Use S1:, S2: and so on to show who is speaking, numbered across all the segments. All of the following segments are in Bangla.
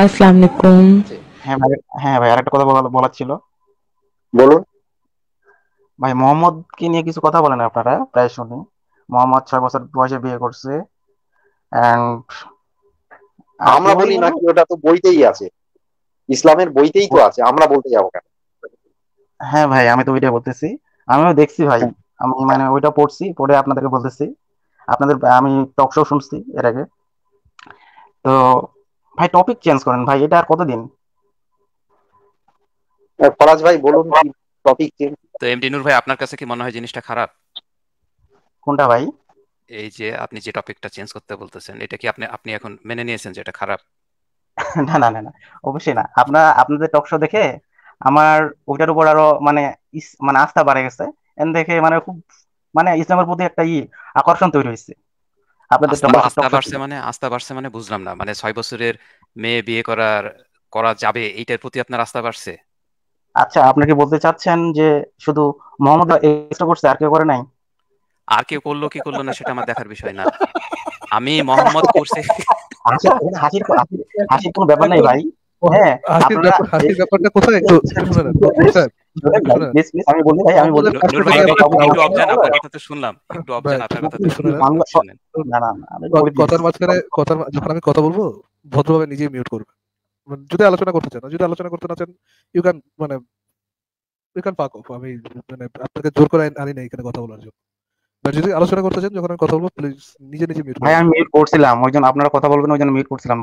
S1: আসসালামু আলাইকুম হ্যাঁ ভাই হ্যাঁ ভাই আরেকটা কথা বলার ছিল বলুন ভাই মোহাম্মদ কে নিয়ে কিছু কথা বলেন আপনারা প্রায় শুনি মোহাম্মদ ছয় বছর বয়সে বিয়ে করছে এন্ড
S2: আমরা বলি না কি ওটা তো বইতেই আছে ইসলামের বইতেই তো আছে আমরা বলতে যাব কেন
S1: হ্যাঁ ভাই আমি তো ওইটা বলতেছি আমিও দেখছি ভাই আমি মানে ওইটা পড়ছি পড়ে আপনাদেরকে বলতেছি আপনাদের আমি টক শো শুনছি এর আগে তো ভাই টপিক চেঞ্জ করেন ভাই এটা আর কতদিন
S3: ফরাজ ভাই বলুন কি টপিক চেঞ্জ তো এমডি নূর ভাই আপনার কাছে কি মনে হয় জিনিসটা খারাপ কোনটা ভাই এই যে আপনি যে টপিকটা চেঞ্জ করতে বলতেছেন এটা কি আপনি আপনি এখন মেনে নিয়েছেন যে এটা খারাপ
S1: না না না না অবশ্যই না আপনার আপনাদের টক শো দেখে আমার ওইটার উপর আরো মানে মানে আস্থা বাড়ে গেছে এন দেখে মানে খুব মানে ইসলামের প্রতি একটা ই আকর্ষণ তৈরি হয়েছে মানে,
S3: মানে বুঝলাম না মানে ছয় বছরের মেয়ে বিয়ে করার করা যাবে এইটার প্রতি আপনার আস্থা বাড়ছে
S1: আচ্ছা আপনাকে বলতে চাচ্ছেন যে শুধু মোহাম্মদ এক্সট্রা করছে আর কেউ করে নাই
S3: আর কেউ করলো কি করলো না সেটা আমার দেখার বিষয় না আমি মোহাম্মদ করছি
S1: আচ্ছা, হাসির কোনো ব্যাপার নাই ভাই যখন আমি
S4: কথা বলবো ভদ্রভাবে নিজে মিউট করবে মানে যদি আলোচনা করতে চান যদি আলোচনা করতে না চান ইউ ক্যান মানে ইউ ক্যান পাক আমি মানে আপনাকে জোর করে আনি না এখানে কথা বলার জন্য যদি আলোচনা করতে চান যখন আমি কথা বলবো প্লিজ নিজে নিজে মিউট আমি
S1: মিউট করছিলাম আপনারা কথা বলবেন ওই জন্য মিউট করছিলাম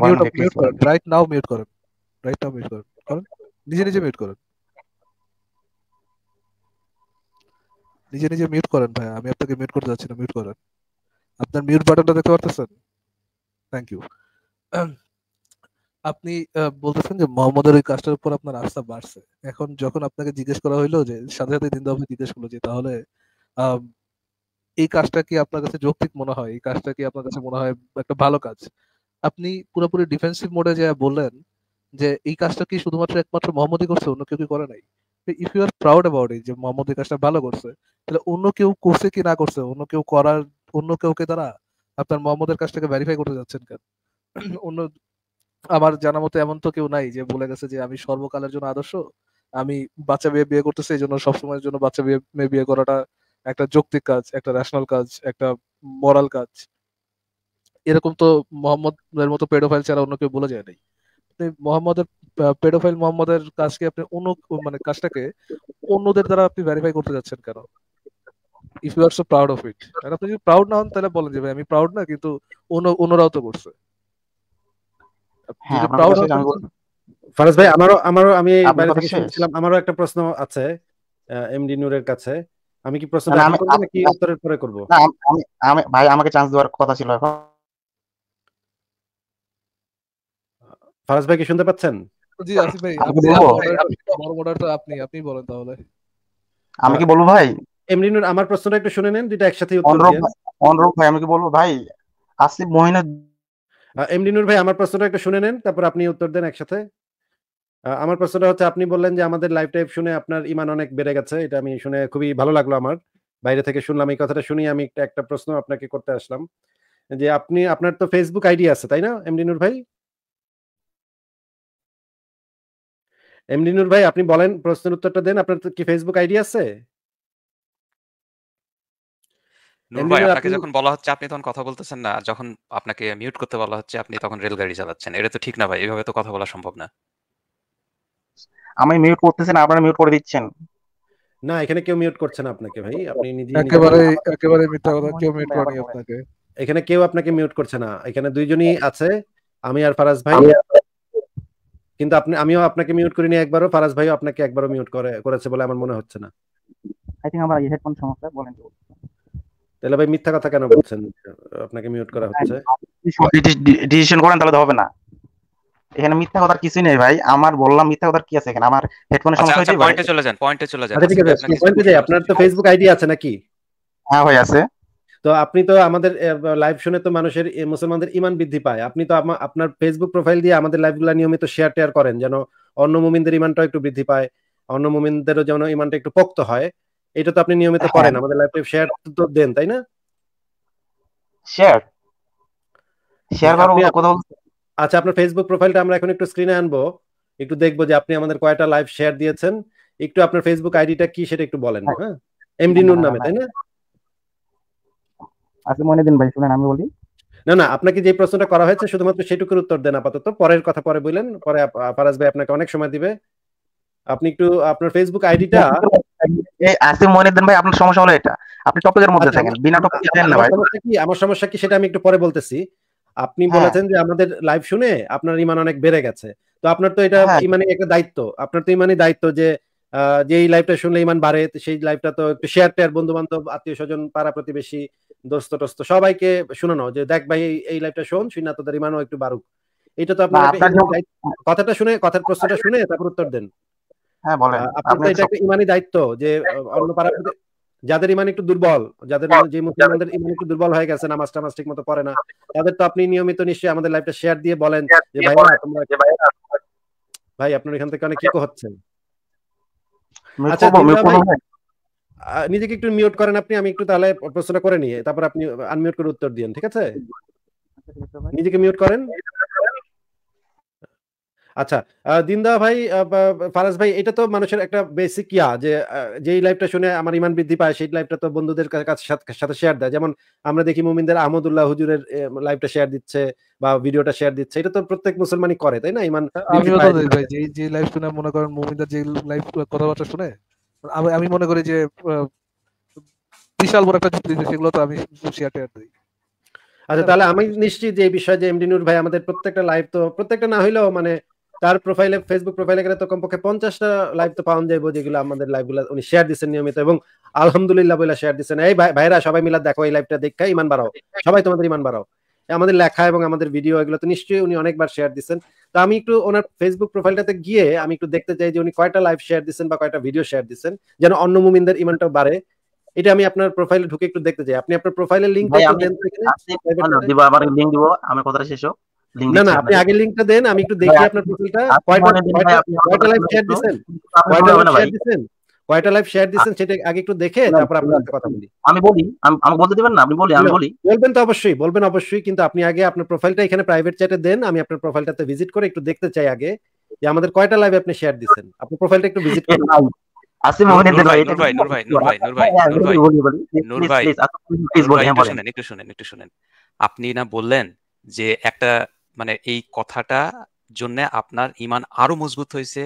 S4: রাইট নাও মিউট করেন মিউট করুন নিজে নিজে মিউট করুন নিজে নিজে মিউট করেন ভাই আমি আপনাকে মিউট করতে যাচ্ছি না মিউট করেন আপনার মিউট বাটনটা দেখতে পারতেছেন থ্যাংক ইউ আপনি বলতেছেন যে মোহাম্মদের ওই কাজটার উপর আপনার আস্থা বাড়ছে এখন যখন আপনাকে জিজ্ঞেস করা হইলো যে সাথে সাথে দিন দাবি জিজ্ঞেস করলো যে তাহলে এই কাজটা কি আপনার কাছে যৌক্তিক মনে হয় এই কাজটা কি আপনার কাছে মনে হয় একটা ভালো কাজ আপনি পুরোপুরি ডিফেন্সিভ মোডে যা বললেন যে এই কাজটা কি শুধুমাত্র একমাত্র মোহাম্মদই করছে অন্য কেউ কি করে নাই if you are proud about it যে মোহাম্মদ এই কাজটা ভালো করছে তাহলে অন্য কেউ করছে কি না করছে অন্য কেউ করার অন্য কেউকে তারা আপনার মোহাম্মদের কাজটাকে ভেরিফাই করতে যাচ্ছেন কেন অন্য আমার জানা মতো এমন তো কেউ নাই যে বলে গেছে যে আমি সর্বকালের জন্য আদর্শ আমি বাচ্চা বিয়ে বিয়ে করতেছি এই জন্য সবসময়ের জন্য বাচ্চা বিয়ে মেয়ে বিয়ে করাটা একটা যৌক্তিক কাজ একটা রেশনাল কাজ একটা মরাল কাজ এরকম তো মোহাম্মদের মতো পেডোফাইল ছাড়া অন্য কেউ বলে যায় নাই আপনি মোহাম্মদের পেডোফাইল মোহাম্মদের কাজকে আপনি অন্য মানে কাজটাকে অন্যদের দ্বারা আপনি ভেরিফাই করতে যাচ্ছেন কেন if you are so proud of it আর আপনি যদি প্রাউড না হন তাহলে বলেন যে ভাই আমি প্রাউড না কিন্তু অন্য অন্যরাও তো করছে প্রাউড হ্যাঁ, ফারাজ ভাই আমারও আমারও আমি বাইরে থেকে শুনছিলাম আমারও একটা প্রশ্ন আছে
S2: এমডি নুরের কাছে আমি কি প্রশ্ন নাকি উত্তরের পরে করব না আমি ভাই আমাকে চান্স দেওয়ার কথা ছিল এখন ফারাজ ভাই কি শুনতে পাচ্ছেন
S4: জি আসিফ ভাই আপনি বড় তো আপনি আপনি বলেন তাহলে
S2: আমি কি বলবো ভাই এমনি আমার প্রশ্নটা একটু শুনে নেন দুইটা একসাথে উত্তর দিন অনরূপ ভাই আমি কি বলবো ভাই আসিফ মহিনা এমডি নূর ভাই আমার প্রশ্নটা একটু শুনে নেন তারপর আপনি উত্তর দেন একসাথে আমার প্রশ্নটা হচ্ছে আপনি বললেন যে আমাদের লাইভ টাইপ শুনে আপনার ইমান অনেক বেড়ে গেছে এটা আমি শুনে খুবই ভালো লাগলো আমার বাইরে থেকে শুনলাম এই কথাটা শুনি আমি একটা প্রশ্ন আপনাকে করতে আসলাম যে আপনি আপনার তো ফেসবুক আইডি আছে তাই না এমডি নূর ভাই এমডি ভাই আপনি বলেন প্রশ্নের উত্তরটা দেন আপনার কি ফেসবুক আইডি আছে ভাই আপনাকে যখন
S3: বলা হচ্ছে আপনি তখন কথা বলতেছেন না যখন আপনাকে মিউট করতে বলা হচ্ছে আপনি তখন রেলগাড়ি চালাচ্ছেন এটা তো ঠিক না ভাই এভাবে তো কথা বলা সম্ভব না
S1: আমি মিউট আপনারা মিউট করে দিচ্ছেন
S2: না এখানে কেউ মিউট করছে না আপনাকে ভাই আপনি নিজে একেবারে
S4: একেবারে মিথ্যা কথা কেউ মিউট করেনি আপনাকে
S2: এখানে কেউ আপনাকে মিউট করছে না এখানে দুইজনই হ্যাঁ। আছে আমি আর ফারাজ ভাই কিন্তু আপনি আমিও আপনাকে মিউট করিনি একবারও ফারাজ ভাইও আপনাকে একবারও মিউট করে করেছে বলে আমার মনে হচ্ছে না আই থিং আমার হেডফোন সমস্যা বলেন তো তাহলে ভাই মিথ্যা কথা কেন বলছেন আপনাকে মিউট করা হচ্ছে ডিসিশন করেন তাহলে হবে না এখানে
S1: মিথ্যা কথার কিছুই নেই ভাই আমার বললাম মিথ্যা কথার কি আছে এখানে আমার হেডফোনের সমস্যা হয়েছে পয়েন্টে আচ্ছা, আচ্ছা,
S3: চলে যান পয়েন্টে চলে যান আচ্ছা ঠিক আছে পয়েন্টে আচ্ছা, যাই
S2: আপনার তো ফেসবুক আইডি আছে নাকি হ্যাঁ ভাই আছে তো আপনি তো আমাদের লাইভ শুনে তো মানুষের মুসলমানদের ইমান বৃদ্ধি পায় আপনি তো আপনার ফেসবুক প্রোফাইল দিয়ে আমাদের লাইভগুলো নিয়মিত শেয়ার টেয়ার করেন যেন অন্য মুমিনদের ইমানটাও একটু বৃদ্ধি পায় অন্য মুমিনদেরও যেন ইমানটা একটু পোক্ত হয় এটা তো আপনি নিয়মিত হ্যাঁ। করেন আমাদের লাইভ শেয়ার তো দেন তাই না শেয়ার হ্যাঁ, শেয়ার কথা আচ্ছা আপনার ফেসবুক প্রোফাইলটা আমরা এখন একটু স্ক্রিনে আনবো একটু দেখবো যে আপনি আমাদের কয়টা লাইভ শেয়ার দিয়েছেন একটু আপনার ফেসবুক আইডিটা কি সেটা একটু বলেন হ্যাঁ এমডি হ্যাঁ? নুর নামে তাই না
S1: আচ্ছা, মনে দিন ভাই শুনেন আমি বলি
S2: না না আপনাকে যে প্রশ্নটা করা হয়েছে শুধুমাত্র সেটুকুর উত্তর দেন আপাতত পরের কথা পরে বলেন পরে ফারাজ ভাই আপনাকে অনেক সময় দিবে আপনি একটু আপনার ফেসবুক আইডিটা
S1: আসিম আচ্ছা, ভাই আপনার সমস্যা হলো এটা আপনি টপিকের মধ্যে আচ্ছা, থাকেন বিনা টপিকে দেন না ভাই সমস্যা
S2: কি আমার সমস্যা কি সেটা আমি একটু পরে বলতেছি আপনি হ্যাঁ। বলেছেন যে আমাদের লাইভ শুনে আপনার ইমান অনেক বেড়ে গেছে তো আপনার তো এটা হ্যাঁ। ইমানে একটা দায়িত্ব আপনার তো ইমানই দায়িত্ব যে যে লাইভটা শুনলে ইমান বাড়ে সেই লাইভটা তো একটু শেয়ার টেয়ার বন্ধু বান্ধব আত্মীয় স্বজন পাড়া প্রতিবেশী দোস্ত টোস্ত সবাইকে শুনানো যে দেখ ভাই এই লাইভটা শোন শুনে তোদের ইমানও একটু বাড়ুক এটা তো আপনার কথাটা শুনে কথার প্রশ্নটা শুনে তারপর উত্তর দেন হ্যাঁ, দায়িত্ব হ্যাঁ, হ্যাঁ। যাদের ইমান একটু দুর্বল যাদের যে ইমান একটু দুর্বল হয়ে গেছে ঠিক মতো পড়ে না তাদের তো আপনি নিয়মিত নিশ্চয়ই আমাদের শেয়ার দিয়ে বলেন ভাই আপনার এখান থেকে অনেক কি আচ্ছা। হচ্ছে আচ্ছা নিজেকে একটু মিউট করেন আপনি আমি একটু তাহলে প্রশ্নটা করে নিয়ে তারপর আপনি আনমিউট করে উত্তর দিন ঠিক আছে নিজেকে মিউট করেন আচ্ছা দিনদা ভাই ফারাজ ভাই এটা তো মানুষের একটা বেসিক ইয়া যে যেই লাইফটা শুনে আমার ইমান বৃদ্ধি পায় সেই লাইফটা তো বন্ধুদের কাছে সাথে শেয়ার দেয় যেমন আমরা দেখি মুমিনদের আহমদুল্লাহ হুজুরের লাইফটা শেয়ার দিচ্ছে বা ভিডিওটা শেয়ার দিচ্ছে এটা তো প্রত্যেক মুসলমানই করে তাই না ইমান
S4: যে লাইফ শুনে মনে করেন মুমিনদের যে লাইফ কথাবার্তা শুনে আমি আমি মনে করি যে বিশাল বড় একটা যুক্তি সেগুলো তো আমি শেয়ার টেয়ার দিই
S2: আচ্ছা তাহলে আমি নিশ্চিত যে এই বিষয়ে যে এমডি নূর ভাই আমাদের প্রত্যেকটা লাইভ তো প্রত্যেকটা না হইলেও মানে তার প্রোফাইলে ফেসবুক প্রোফাইলে গেলে তো কমপক্ষে পঞ্চাশটা লাইভ তো পাওয়া যাবো যেগুলো আমাদের লাইভগুলো উনি শেয়ার দিচ্ছেন নিয়মিত এবং আলহামদুলিল্লাহ বলে শেয়ার দিচ্ছেন এই ভাইরা সবাই মিলা দেখো এই লাইভটা দেখা ইমান বাড়াও সবাই তোমাদের ইমান বাড়াও আমাদের লেখা এবং আমাদের ভিডিও এগুলো তো নিশ্চয়ই উনি অনেকবার শেয়ার দিচ্ছেন তো আমি একটু ওনার ফেসবুক প্রোফাইলটাতে গিয়ে আমি একটু দেখতে চাই যে উনি কয়টা লাইভ শেয়ার দিচ্ছেন বা কয়টা ভিডিও শেয়ার দিচ্ছেন যেন অন্য মুমিনদের ইমানটা বাড়ে এটা আমি আপনার প্রোফাইলে ঢুকে একটু দেখতে চাই আপনি আপনার প্রোফাইলের লিংক দেন দিব আমার লিংক দিব আমার কথা শেষ না না আপনি আগে লিংকটা দেন আমি একটু দেখি আপনার প্রোফাইলটা কয়টা লাইভ শেয়ার দিচ্ছেন কয়টা লাইভ শেয়ার দিচ্ছেন কয়টা লাইভ শেয়ার দিচ্ছেন সেটা আগে একটু দেখে তারপর আপনার কথা বলি আমি বলি আমি বলতে দিবেন না আপনি বলি আমি বলি বলবেন তো অবশ্যই বলবেন অবশ্যই কিন্তু আপনি আগে আপনার প্রোফাইলটা এখানে প্রাইভেট চ্যাটে দেন আমি আপনার প্রোফাইলটাতে ভিজিট করে একটু দেখতে চাই আগে যে আমাদের কয়টা লাইভ আপনি শেয়ার আপনার প্রোফাইলটা একটু ভিজিট করুন হ্যাঁ,
S3: শুনেন একটু শুনেন একটু শুনেন আপনি না বললেন যে একটা মানে এই কথাটা জন্য আপনার ইমান আরো মজবুত হয়েছে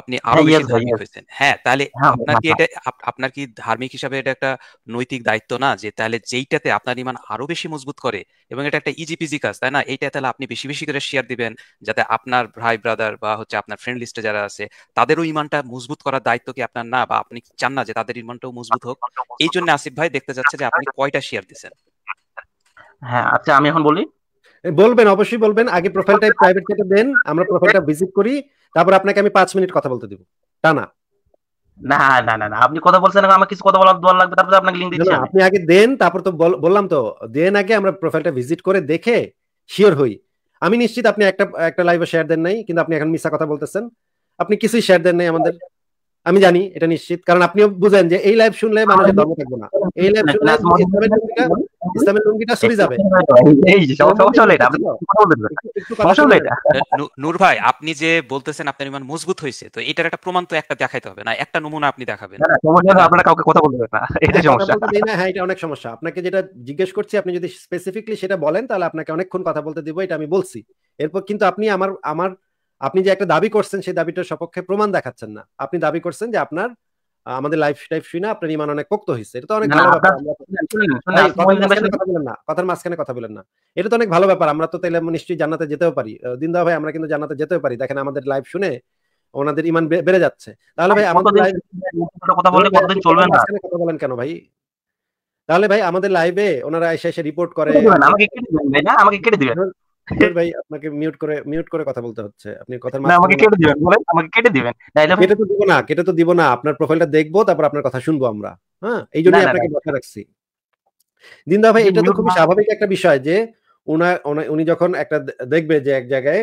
S3: আপনি আরো হ্যাঁ, বেশি ধার্মিক হয়েছেন হ্যাঁ তাহলে হ্যাঁ, হ্যাঁ, আপনার কি এটা আপনার কি ধার্মিক হিসাবে এটা একটা নৈতিক দায়িত্ব না যে তাহলে যেইটাতে আপনার ইমান আরো বেশি মজবুত করে এবং এটা একটা ইজি পিজি কাজ তাই না এইটা তাহলে আপনি বেশি বেশি করে শেয়ার দিবেন যাতে আপনার ভাই ব্রাদার বা হচ্ছে আপনার ফ্রেন্ড লিস্টে যারা আছে তাদেরও ইমানটা মজবুত করার দায়িত্ব কি আপনার না বা আপনি চান না যে তাদের ইমানটাও মজবুত হোক এই জন্য আসিফ ভাই দেখতে যাচ্ছে যে আপনি কয়টা শেয়ার দিচ্ছেন হ্যাঁ আচ্ছা আমি এখন বলি
S2: বলবেন অবশ্যই বলবেন আগে প্রোফাইলটা প্রাইভেট করে দেন আমরা প্রোফাইলটা ভিজিট করি তারপর আপনাকে আমি 5 মিনিট কথা বলতে দেব টানা না না না না
S1: আপনি কথা বলছেন আমার কিছু কথা বলার দরকার লাগবে তারপর আপনাকে লিংক দিচ্ছি আপনি
S2: আগে দেন তারপর তো বললাম তো দেন আগে আমরা প্রোফাইলটা ভিজিট করে দেখে শিওর হই আমি নিশ্চিত আপনি একটা একটা লাইভে শেয়ার দেন নাই কিন্তু আপনি এখন মিছা কথা বলতেছেন আপনি কিছুই শেয়ার দেন নাই আমাদের আমি জানি এটা নিশ্চিত কারণ আপনিও বুঝেন যে এই লাইভ শুনলে মানুষের ধর্ম থাকবে না এই লাইভ শুনলে ইসলামের লুঙ্গিটা ইসলামের লুঙ্গিটা সরে যাবে
S3: নূর ভাই আপনি যে বলতেছেন আপনার ইমান মজবুত হয়েছে তো এটার একটা প্রমাণ তো একটা দেখাইতে হবে না একটা নমুনা আপনি দেখাবেন আপনারা
S1: কাউকে কথা বলবেন না এটা হ্যাঁ, সমস্যা
S2: হ্যাঁ এটা অনেক সমস্যা আপনাকে যেটা জিজ্ঞেস করছি আপনি যদি স্পেসিফিকলি সেটা বলেন তাহলে আপনাকে অনেকক্ষণ কথা বলতে দিব এটা আমি বলছি এরপর কিন্তু আপনি আমার আমার আপনি যে একটা দাবি করছেন সেই দাবিটার সপক্ষে প্রমাণ দেখাচ্ছেন না আপনি দাবি করছেন যে আপনার আমাদের লাইফ টাইফ শুনে আপনার ইমান অনেক পোক্ত হয়েছে এটা তো অনেক ভালো ব্যাপার না কথার মাঝখানে কথা বলেন না এটা তো অনেক ভালো ব্যাপার আমরা তো তাহলে নিশ্চয়ই জানাতে যেতেও পারি দিন দা ভাই আমরা কিন্তু জানাতে যেতেও পারি দেখেন আমাদের লাইফ শুনে ওনাদের ইমান বেড়ে যাচ্ছে তাহলে ভাই আমাদের
S1: কথা বলে কতদিন চলবে না
S2: কথা বলেন কেন ভাই তাহলে ভাই আমাদের লাইভে ওনারা এসে এসে রিপোর্ট করে আমাকে কেটে দিবেন না আমাকে কেটে দিবেন ভাই আপনাকে মিউট করে মিউট করে কথা বলতে হচ্ছে আপনি আমাকে কেটে দিবেন বলেন আমাকে কেটে দিবেন কেটে তো দিব না কেটে তো দিব না আপনার প্রোফাইলটা দেখবো তারপর আপনার কথা শুনবো আমরা হ্যাঁ এই জন্যই আপনাকে বসে রাখছি দিনদা ভাই এটা তো খুবই স্বাভাবিক একটা বিষয় যে উনি যখন একটা দেখবে যে এক জায়গায়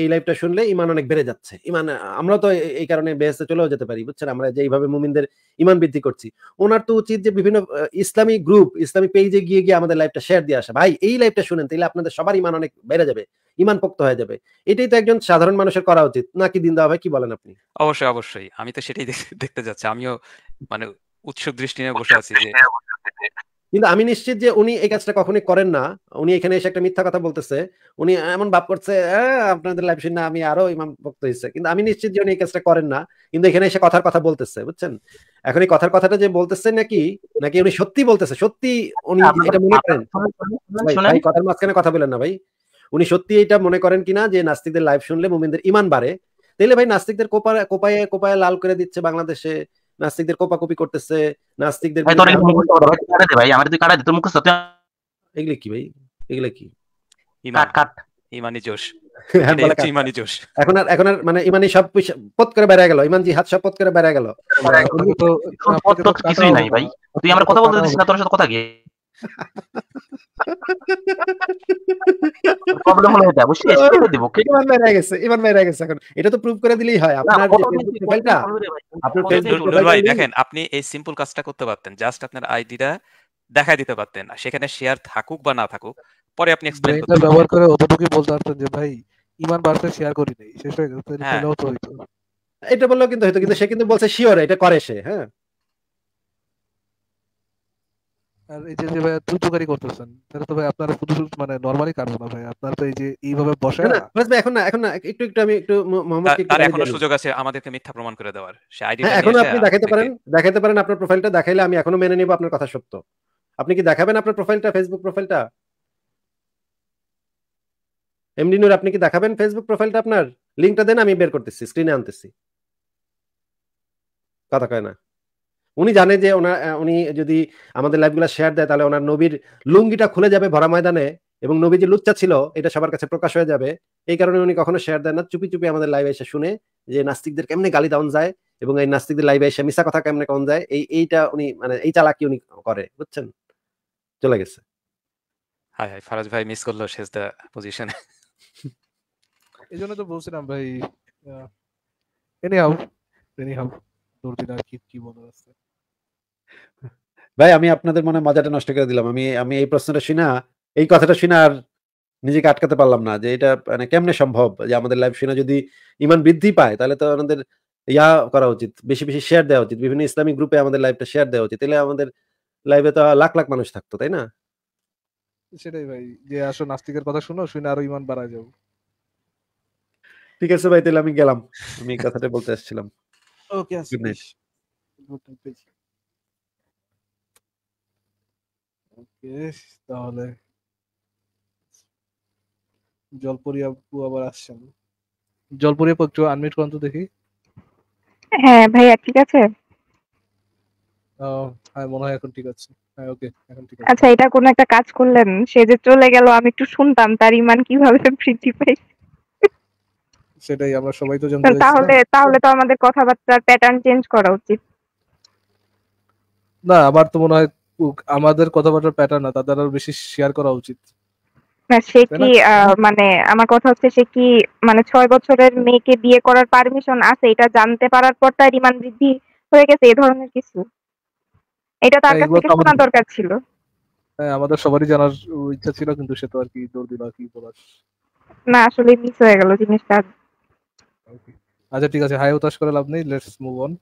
S2: এই লাইভটা শুনলে ইমান অনেক বেড়ে যাচ্ছে ইমান আমরা তো এই কারণে বেহেস্তে চলেও যেতে পারি বুঝছেন আমরা যে এইভাবে মুমিনদের ইমান বৃদ্ধি করছি ওনার তো উচিত যে বিভিন্ন ইসলামিক গ্রুপ ইসলামিক পেজে গিয়ে গিয়ে আমাদের লাইভটা শেয়ার দিয়ে আসা ভাই এই লাইভটা শুনেন তাহলে আপনাদের সবার ইমান অনেক বেড়ে যাবে ইমান পোক্ত হয়ে যাবে এটাই তো একজন সাধারণ মানুষের করা উচিত নাকি দিন দেওয়া ভাই কি বলেন আপনি
S3: অবশ্যই অবশ্যই আমি তো সেটাই দেখতে যাচ্ছি আমিও মানে উৎসব দৃষ্টি নিয়ে বসে আছি যে হ্যাঁ,
S2: কিন্তু আমি নিশ্চিত যে উনি এই কাজটা কখনই করেন না উনি এখানে এসে একটা মিথ্যা কথা বলতেছে উনি এমন ভাব করছে আপনাদের লাইফ না আমি আরো ইমাম ভক্ত হয়েছে কিন্তু আমি নিশ্চিত যে উনি এই কাজটা করেন না কিন্তু এখানে এসে কথার কথা বলতেছে বুঝছেন এখন এই কথার কথাটা যে বলতেছে নাকি নাকি উনি সত্যি বলতেছে সত্যি উনি মানে এটা মনে করেন কথার মাঝখানে কথা বলেন না ভাই উনি সত্যি এটা মনে করেন কিনা যে নাস্তিকদের লাইভ শুনলে মোমিনদের ইমান বাড়ে তাইলে ভাই নাস্তিকদের কোপায় কোপায় কোপায় লাল করে দিচ্ছে বাংলাদেশে নাস্তিকদের কপি
S3: করতেছে নাস্তিকদের ভাই আমার তুই কাটা দে তোর মুখস্থ কি ভাই কি কাট ইমানি জোশ হ্যাঁ,
S2: মানে পথ করে বেড়া ইমান হাত সব পথ করে বেড়া গেল নাই
S1: ভাই তুই আমার কথা বলতে না তোর সাথে কথা
S2: এটা তো করে দিলেই আপনি
S3: এই সিম্পল কাজটা করতে পারতেন জাস্ট আপনার দেখাই দিতে পারতেন সেখানে শেয়ার থাকুক বা না থাকুক পরে আপনি ব্যবহার
S4: করে অতটুকু বলতে পারতেন যে ভাই ইমান বাড়তে শেয়ার করি নাই শেষ হয়ে গেল হ্যাঁ।
S2: এটা বললেও কিন্তু হয়তো কিন্তু সে কিন্তু বলছে শিওর এটা করে সে
S4: হ্যাঁ আর এই যে ভাই জুজুকারি করতেছেন তাহলে তো ভাই আপনার শুধু মানে নরমালি কাটবো না ভাই আপনার তো এই যে এইভাবে বসে না ভাই এখন না এখন না একটু
S3: একটু আমি একটু মোহাম্মদকে তার এখনো সুযোগ আছে আমাদেরকে মিথ্যা প্রমাণ করে দেওয়ার সে আইডিটা হ্যাঁ, এখন আপনি দেখাতে পারেন
S4: দেখাতে পারেন
S2: আপনার প্রোফাইলটা দেখাইলে আমি এখনো মেনে নিব আপনার কথা সত্য আপনি কি দেখাবেন আপনার প্রোফাইলটা ফেসবুক প্রোফাইলটা এমডি নূর আপনি কি দেখাবেন ফেসবুক প্রোফাইলটা আপনার লিংকটা দেন আমি বের করতেছি স্ক্রিনে আনতেছি কথা কয় না উনি জানে যে ওনার উনি যদি আমাদের লাইভগুলো শেয়ার দেয় তাহলে ওনার নবীর লুঙ্গিটা খুলে যাবে ভরা ময়দানে এবং নবী যে লুচ্চা ছিল এটা সবার কাছে প্রকাশ হয়ে যাবে এই কারণে উনি কখনো শেয়ার দেন না চুপি চুপি আমাদের লাইভে এসে শুনে যে নাস্তিকদের কেমনে গালি দাউন যায় এবং এই নাস্তিকদের লাইভে এসে মিশা কথা কেমনে কন যায় এই এইটা উনি মানে এই চালাকি উনি করে বুঝছেন
S3: চলে গেছে হাই হাই ফারাজ ভাই মিস করলো শেষ দা পজিশন
S4: এই জন্য তো বলছিলাম ভাই এনিহাউ এনিহাউ দুর্দিন আর কি কি বলার আছে
S2: ভাই আমি আপনাদের মনে মজাটা নষ্ট করে দিলাম আমি আমি এই প্রশ্নটা শুনে এই কথাটা শুনে আর নিজেকে আটকাতে পারলাম না যে এটা মানে কেমনে সম্ভব যে আমাদের লাইফ শুনে যদি ইমান বৃদ্ধি পায় তাহলে তো আমাদের ইয়া করা উচিত বেশি বেশি শেয়ার দেওয়া উচিত বিভিন্ন ইসলামিক গ্রুপে আমাদের লাইফটা শেয়ার দেওয়া উচিত তাহলে আমাদের লাইভে তো লাখ লাখ মানুষ থাকতো তাই না
S4: সেটাই ভাই যে আসো নাস্তিকের কথা শুনো শুনে আরো ইমান বাড়ায় যাও
S2: ঠিক আছে ভাই তাহলে আমি গেলাম আমি কথাটা বলতে আসছিলাম ওকে
S4: গুড ওকে তাহলে আপু আবার আসছেন আপু একটু আনমিউট করুন তো দেখি
S1: হ্যাঁ ভাইয়া ঠিক আছে
S4: হ্যাঁ মনে হয় এখন ঠিক আছে হ্যাঁ ওকে এখন ঠিক আছে আচ্ছা এটা কোন
S1: একটা কাজ করলেন সে যে চলে গেল আমি একটু শুনতাম তার ইমান কিভাবে বৃদ্ধি পাই
S4: সেটাই আমরা সবাই তো তাহলে তাহলে
S1: তো আমাদের কথাবার্তার প্যাটার্ন চেঞ্জ করা উচিত
S4: না আমার তো মনে হয় আমাদের কথাবার্তার প্যাটার্ন না তাদের আরো বেশি শেয়ার করা উচিত
S1: না সে কি মানে আমার কথা হচ্ছে সে কি মানে ছয় বছরের মেয়েকে বিয়ে করার পারমিশন আছে এটা জানতে পারার পর তার রিমান্ড বৃদ্ধি হয়ে গেছে এই ধরনের কিছু এটা তার হ্যাঁ, কাছ থেকে শোনা দরকার ছিল
S4: হ্যাঁ আমাদের সবারই জানার ইচ্ছা ছিল কিন্তু সে তো আর কি জোর দিল কি বলার
S1: না আসলে মিস হয়ে গেল জিনিসটা
S4: আচ্ছা ঠিক আছে হাই উতাস করে লাভ নেই লেটস মুভ অন